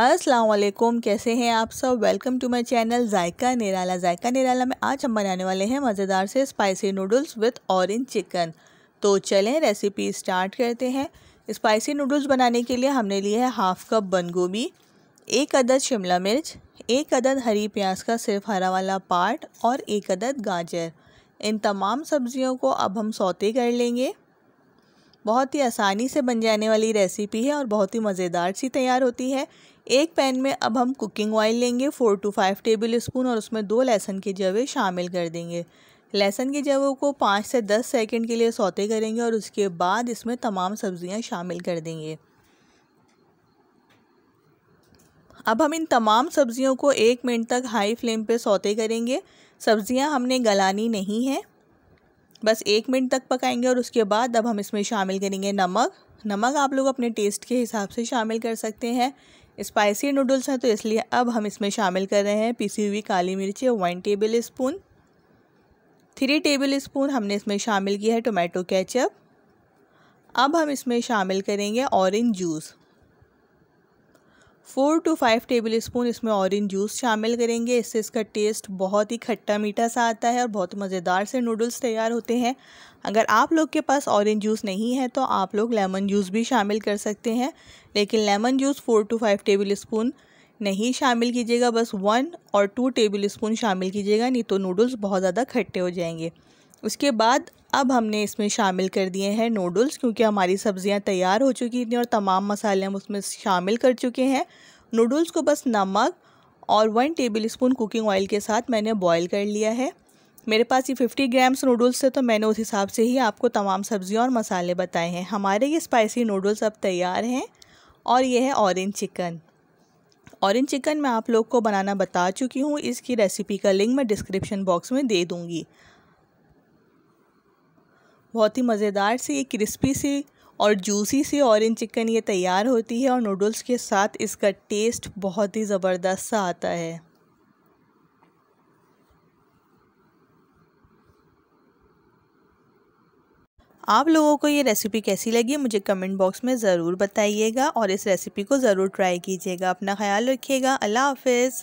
असलकुम कैसे हैं आप सब welcome to my channel Zayka Nirala Zayka Nirala में आज हम बनाने वाले हैं मज़ेदार से spicy noodles with orange chicken तो चलें रेसिपी स्टार्ट करते हैं स्पाइसी नूडल्स बनाने के लिए हमने लिए है हाफ़ कप बंद गोभी एक अदद शिमला मिर्च एक अदद हरी प्याज का सिर्फ हरा वाला पार्ट और एक अदद गाजर इन तमाम सब्ज़ियों को अब हम सौते कर लेंगे बहुत ही आसानी से बन जाने वाली रेसिपी है और बहुत ही मज़ेदार सी तैयार होती है एक पैन में अब हम कुकिंग ऑयल लेंगे four to five tablespoon और उसमें दो लहसुन के जवे शामिल कर देंगे लहसुन के जवों को पाँच से दस सेकंड के लिए सौते करेंगे और उसके बाद इसमें तमाम सब्ज़ियाँ शामिल कर देंगे अब हम इन तमाम सब्ज़ियों को एक मिनट तक हाई फ्लेम पे सौते करेंगे सब्ज़ियाँ हमने गलानी नहीं हैं बस एक मिनट तक पकाएंगे और उसके बाद अब हम इसमें शामिल करेंगे नमक नमक आप लोग अपने टेस्ट के हिसाब से शामिल कर सकते हैं स्पाइसी नूडल्स हैं तो इसलिए अब हम इसमें शामिल कर रहे हैं पीसी हुई काली मिर्ची one tablespoon three tablespoon हमने इसमें शामिल किया है टोमेटो केचप अब हम इसमें शामिल करेंगे orange juice four to five tablespoon इसमें ऑरेंज जूस शामिल करेंगे इससे इसका टेस्ट बहुत ही खट्टा मीठा सा आता है और बहुत मज़ेदार से नूडल्स तैयार होते हैं अगर आप लोग के पास ऑरेंज जूस नहीं है तो आप लोग लेमन जूस भी शामिल कर सकते हैं लेकिन lemon juice four to five tablespoon नहीं शामिल कीजिएगा बस वन और टू टेबल स्पून शामिल कीजिएगा नहीं तो नूडल्स बहुत ज़्यादा खट्टे हो जाएंगे उसके बाद अब हमने इसमें शामिल कर दिए हैं नूडल्स क्योंकि हमारी सब्ज़ियाँ तैयार हो चुकी थी और तमाम मसाले हम उसमें शामिल कर चुके हैं नूडल्स को बस नमक और one tablespoon cooking oil के साथ मैंने बॉईल कर लिया है मेरे पास ये फिफ्टी ग्राम्स नूडल्स थे तो मैंने उस हिसाब से ही आपको तमाम सब्ज़ियाँ और मसाले बताए हैं हमारे ये स्पाइसी नूडल्स अब तैयार हैं और ये है ऑरेंज चिकन ऑरेंज चिकन मैं आप लोग को बनाना बता चुकी हूँ इसकी रेसिपी का लिंक मैं डिस्क्रिप्शन बॉक्स में दे दूँगी बहुत ही मज़ेदार सी ये क्रिस्पी सी और जूसी सी ऑरेंज चिकन ये तैयार होती है और नूडल्स के साथ इसका टेस्ट बहुत ही ज़बरदस्त सा आता है आप लोगों को ये रेसिपी कैसी लगी मुझे कमेंट बॉक्स में ज़रूर बताइएगा और इस रेसिपी को ज़रूर ट्राई कीजिएगा अपना ख्याल रखिएगा अल्लाह हाफिज़